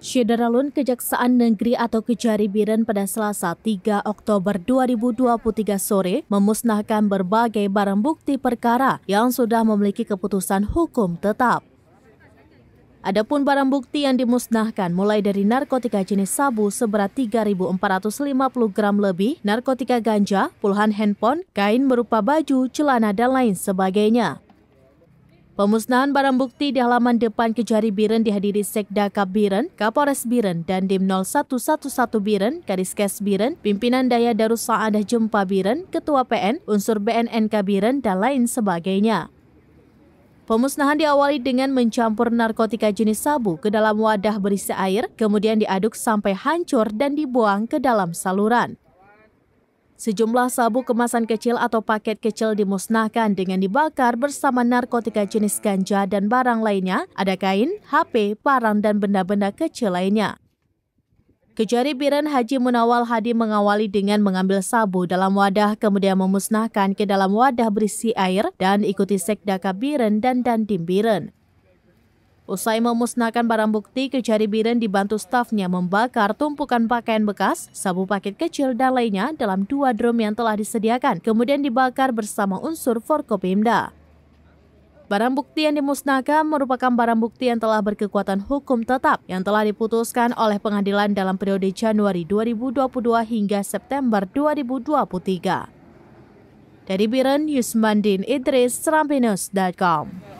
Syederalun Kejaksaan Negeri atau Kejari Biren pada Selasa 3 Oktober 2023 sore memusnahkan berbagai barang bukti perkara yang sudah memiliki keputusan hukum tetap. Adapun barang bukti yang dimusnahkan mulai dari narkotika jenis sabu seberat 3.450 gram lebih, narkotika ganja, puluhan handphone, kain berupa baju, celana, dan lain sebagainya. Pemusnahan barang bukti di halaman depan Kejari Biren dihadiri Sekda Kabiren, Kapolres Biren, dan Dim 0111 Biren, Kadiskes Biren, Pimpinan Daya Darussaadah Jempa Biren, Ketua PN, unsur BNN Kabiren, dan lain sebagainya. Pemusnahan diawali dengan mencampur narkotika jenis sabu ke dalam wadah berisi air, kemudian diaduk sampai hancur dan dibuang ke dalam saluran. Sejumlah sabu kemasan kecil atau paket kecil dimusnahkan dengan dibakar bersama narkotika jenis ganja dan barang lainnya, ada kain, HP, parang, dan benda-benda kecil lainnya. Kejari Biren Haji Munawal Hadi mengawali dengan mengambil sabu dalam wadah kemudian memusnahkan ke dalam wadah berisi air dan ikuti Sekda Kabiren dan Dandim Biren. Usai memusnahkan barang bukti, Kejari Biren dibantu stafnya membakar tumpukan pakaian bekas, sabu paket kecil dan lainnya dalam dua drum yang telah disediakan, kemudian dibakar bersama unsur Forkopimda. Barang bukti yang dimusnahkan merupakan barang bukti yang telah berkekuatan hukum tetap yang telah diputuskan oleh pengadilan dalam periode Januari 2022 hingga September 2023. Dari Biren, Yusmandin Idris, Serampinus.com.